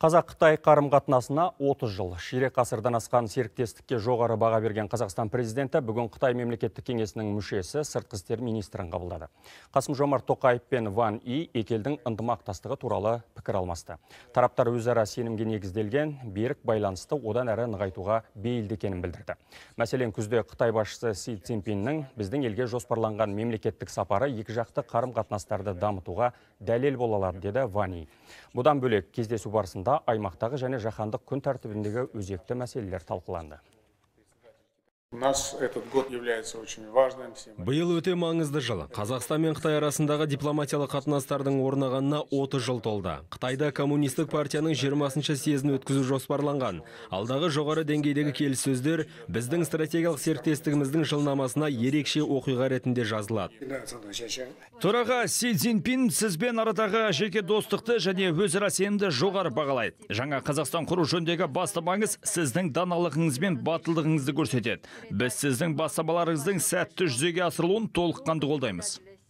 қазақ қытай қарым қатынасына 30 жыл ширек ғасырдан асқан серіктестікке жоғары баға берген қазақстан президенті бүгін қытай мемлекеттік кеңесінің мүшесі сыртқы істер министрін қабылдады қасым жомарт тоқаев пен ван и екі елдің ынтымақтастығы туралы пікір алмасты тараптар өзара сенімге негізделген берік байланысты одан әрі нығайтуға бейілді екенін білдірді мәселен күзде қытай басшысы си цзиньпиннің біздің елге жоспарланған мемлекеттік сапары екіжақты қарым қатынастарды дамытуға дәлел бола алады деді ван и бұдан бөлек кездесу барысында аймақтағы және жаһандық күн тәртібіндегі өзекті мәселелер талқыланды нас этот год является очень өте маңызды жыл қазақстан мен қытай арасындағы дипломатиялық қатынастардың орнағанына 30 жыл толды қытайда коммунистік партияның 20-шы сезін өткізу жоспарланған алдағы жоғары деңгейдегі келіссөздер біздің стратегиялық серіктестігіміздің жылнамасына ерекше оқиға ретінде жазылады төраға си Цзинпин сізбен арадағы жеке достықты және өзара сенімді жоғары бағалайды жаңа қазақстан құру жөніндегі басты сіздің даналығыңыз бен батылдығыңызды көрсетеді біз сіздің бастамаларыңыздың сәтті жүзеге асырылуын толыққанды қолдаймыз